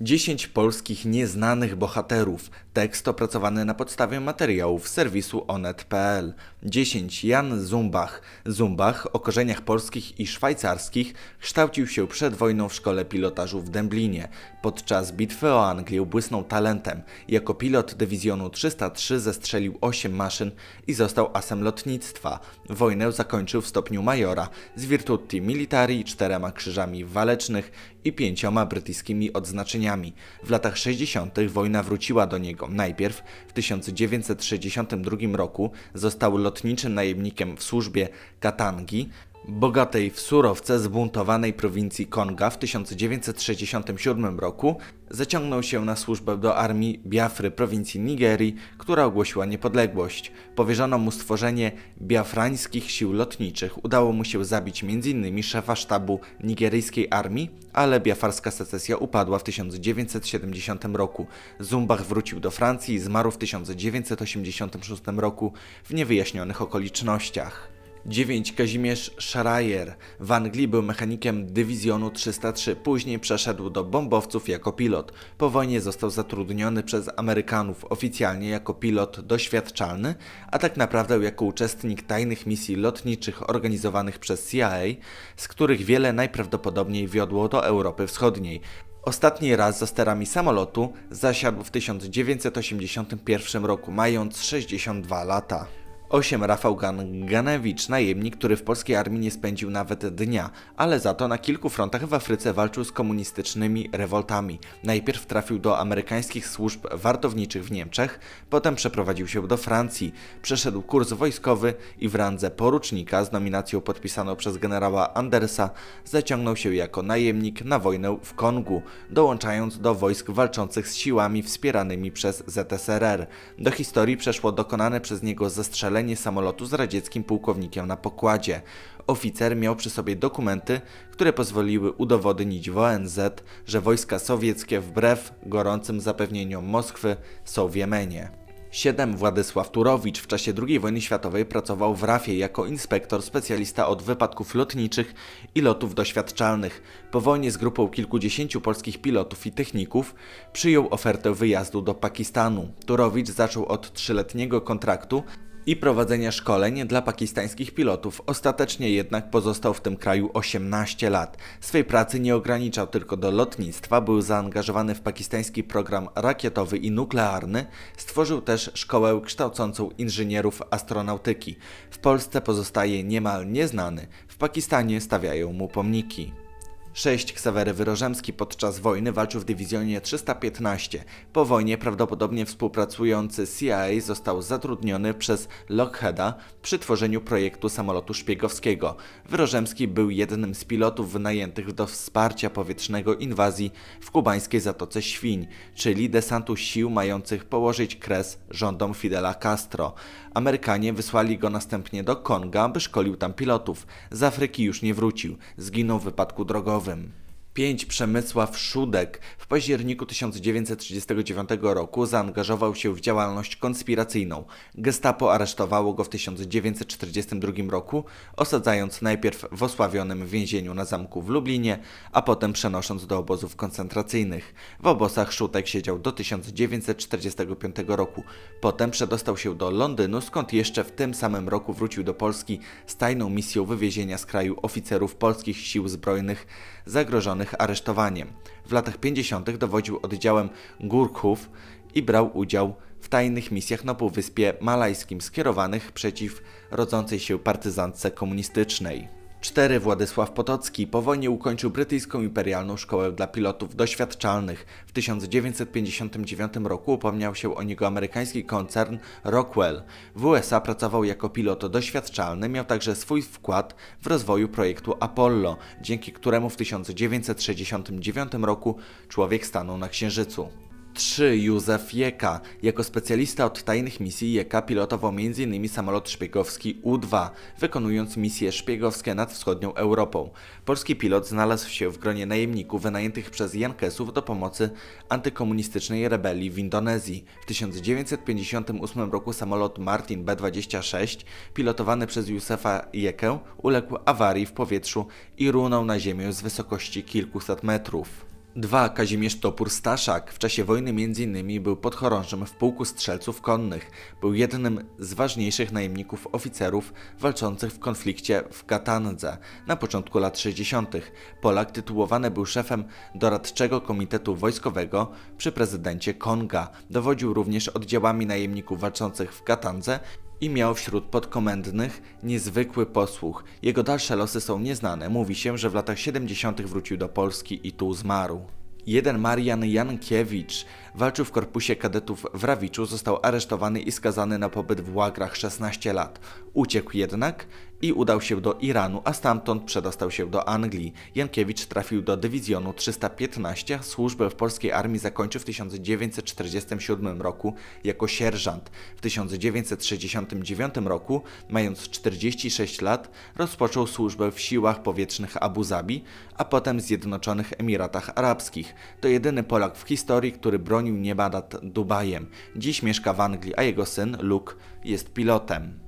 10 polskich nieznanych bohaterów. Tekst opracowany na podstawie materiałów serwisu onet.pl. 10. Jan Zumbach. Zumbach o korzeniach polskich i szwajcarskich kształcił się przed wojną w szkole pilotażu w Dęblinie. Podczas bitwy o Anglię błysnął talentem. Jako pilot dywizjonu 303 zestrzelił 8 maszyn i został asem lotnictwa. Wojnę zakończył w stopniu majora z Virtuti Militari, czterema krzyżami walecznych i pięcioma brytyjskimi odznaczeniami w latach 60. wojna wróciła do niego. Najpierw w 1962 roku został lotniczym najemnikiem w służbie Katangi, bogatej w surowce zbuntowanej prowincji Konga w 1967 roku, zaciągnął się na służbę do armii Biafry prowincji Nigerii, która ogłosiła niepodległość. Powierzono mu stworzenie biafrańskich sił lotniczych. Udało mu się zabić m.in. szefa sztabu nigeryjskiej armii, ale biafarska secesja upadła w 1970 roku. Zumbach wrócił do Francji i zmarł w 1986 roku w niewyjaśnionych okolicznościach. 9. Kazimierz Szarajer. W Anglii był mechanikiem dywizjonu 303, później przeszedł do bombowców jako pilot. Po wojnie został zatrudniony przez Amerykanów oficjalnie jako pilot doświadczalny, a tak naprawdę jako uczestnik tajnych misji lotniczych organizowanych przez CIA, z których wiele najprawdopodobniej wiodło do Europy Wschodniej. Ostatni raz za sterami samolotu zasiadł w 1981 roku, mając 62 lata. 8. Rafał Ganewicz, najemnik, który w polskiej armii nie spędził nawet dnia, ale za to na kilku frontach w Afryce walczył z komunistycznymi rewoltami. Najpierw trafił do amerykańskich służb wartowniczych w Niemczech, potem przeprowadził się do Francji, przeszedł kurs wojskowy i w randze porucznika z nominacją podpisaną przez generała Andersa zaciągnął się jako najemnik na wojnę w Kongu, dołączając do wojsk walczących z siłami wspieranymi przez ZSRR. Do historii przeszło dokonane przez niego zastrzelenie strzelenie samolotu z radzieckim pułkownikiem na pokładzie. Oficer miał przy sobie dokumenty, które pozwoliły udowodnić w ONZ, że wojska sowieckie wbrew gorącym zapewnieniom Moskwy są w Jemenie. 7. Władysław Turowicz w czasie II wojny światowej pracował w RAF-ie jako inspektor specjalista od wypadków lotniczych i lotów doświadczalnych. Po wojnie z grupą kilkudziesięciu polskich pilotów i techników przyjął ofertę wyjazdu do Pakistanu. Turowicz zaczął od trzyletniego kontraktu, i prowadzenia szkoleń dla pakistańskich pilotów. Ostatecznie jednak pozostał w tym kraju 18 lat. Swej pracy nie ograniczał tylko do lotnictwa, był zaangażowany w pakistański program rakietowy i nuklearny, stworzył też szkołę kształcącą inżynierów astronautyki. W Polsce pozostaje niemal nieznany, w Pakistanie stawiają mu pomniki. 6 Ksawery Wyrożemski podczas wojny walczył w dywizjonie 315. Po wojnie prawdopodobnie współpracujący CIA został zatrudniony przez Lockheeda przy tworzeniu projektu samolotu szpiegowskiego. Wyrożemski był jednym z pilotów wynajętych do wsparcia powietrznego inwazji w kubańskiej Zatoce Świń, czyli desantu sił mających położyć kres rządom Fidela Castro. Amerykanie wysłali go następnie do Konga, by szkolił tam pilotów. Z Afryki już nie wrócił. Zginął w wypadku drogowym. him 5 Przemysław Szudek w październiku 1939 roku zaangażował się w działalność konspiracyjną. Gestapo aresztowało go w 1942 roku, osadzając najpierw w osławionym więzieniu na zamku w Lublinie, a potem przenosząc do obozów koncentracyjnych. W obozach Szudek siedział do 1945 roku. Potem przedostał się do Londynu, skąd jeszcze w tym samym roku wrócił do Polski z tajną misją wywiezienia z kraju oficerów polskich sił zbrojnych zagrożonych związanych aresztowaniem. W latach 50. dowodził oddziałem Gurkhów i brał udział w tajnych misjach na Półwyspie Malajskim skierowanych przeciw rodzącej się partyzantce komunistycznej. 4. Władysław Potocki po wojnie ukończył Brytyjską Imperialną Szkołę dla Pilotów Doświadczalnych. W 1959 roku upomniał się o niego amerykański koncern Rockwell. W USA pracował jako pilot doświadczalny, miał także swój wkład w rozwoju projektu Apollo, dzięki któremu w 1969 roku człowiek stanął na Księżycu. 3 Józef Jeka. Jako specjalista od tajnych misji Jeka pilotował m.in. samolot szpiegowski U-2, wykonując misje szpiegowskie nad wschodnią Europą. Polski pilot znalazł się w gronie najemników wynajętych przez Jankesów do pomocy antykomunistycznej rebelii w Indonezji. W 1958 roku samolot Martin B-26, pilotowany przez Józefa Jekę, uległ awarii w powietrzu i runął na ziemię z wysokości kilkuset metrów. 2. Kazimierz Topór Staszak w czasie wojny m.in. był podchorążym w pułku strzelców konnych. Był jednym z ważniejszych najemników oficerów walczących w konflikcie w Katandze na początku lat 60. Polak tytułowany był szefem doradczego komitetu wojskowego przy prezydencie Konga. Dowodził również oddziałami najemników walczących w Katandze i miał wśród podkomendnych niezwykły posłuch. Jego dalsze losy są nieznane. Mówi się, że w latach 70. wrócił do Polski i tu zmarł. Jeden Marian Jankiewicz walczył w korpusie kadetów w Rawiczu, został aresztowany i skazany na pobyt w łagrach 16 lat. Uciekł jednak i udał się do Iranu, a stamtąd przedostał się do Anglii. Jankiewicz trafił do Dywizjonu 315, służbę w polskiej armii zakończył w 1947 roku jako sierżant. W 1969 roku, mając 46 lat, rozpoczął służbę w siłach powietrznych Abu Zabi, a potem w Zjednoczonych Emiratach Arabskich. To jedyny Polak w historii, który bronił nieba nad Dubajem. Dziś mieszka w Anglii, a jego syn, Luke, jest pilotem.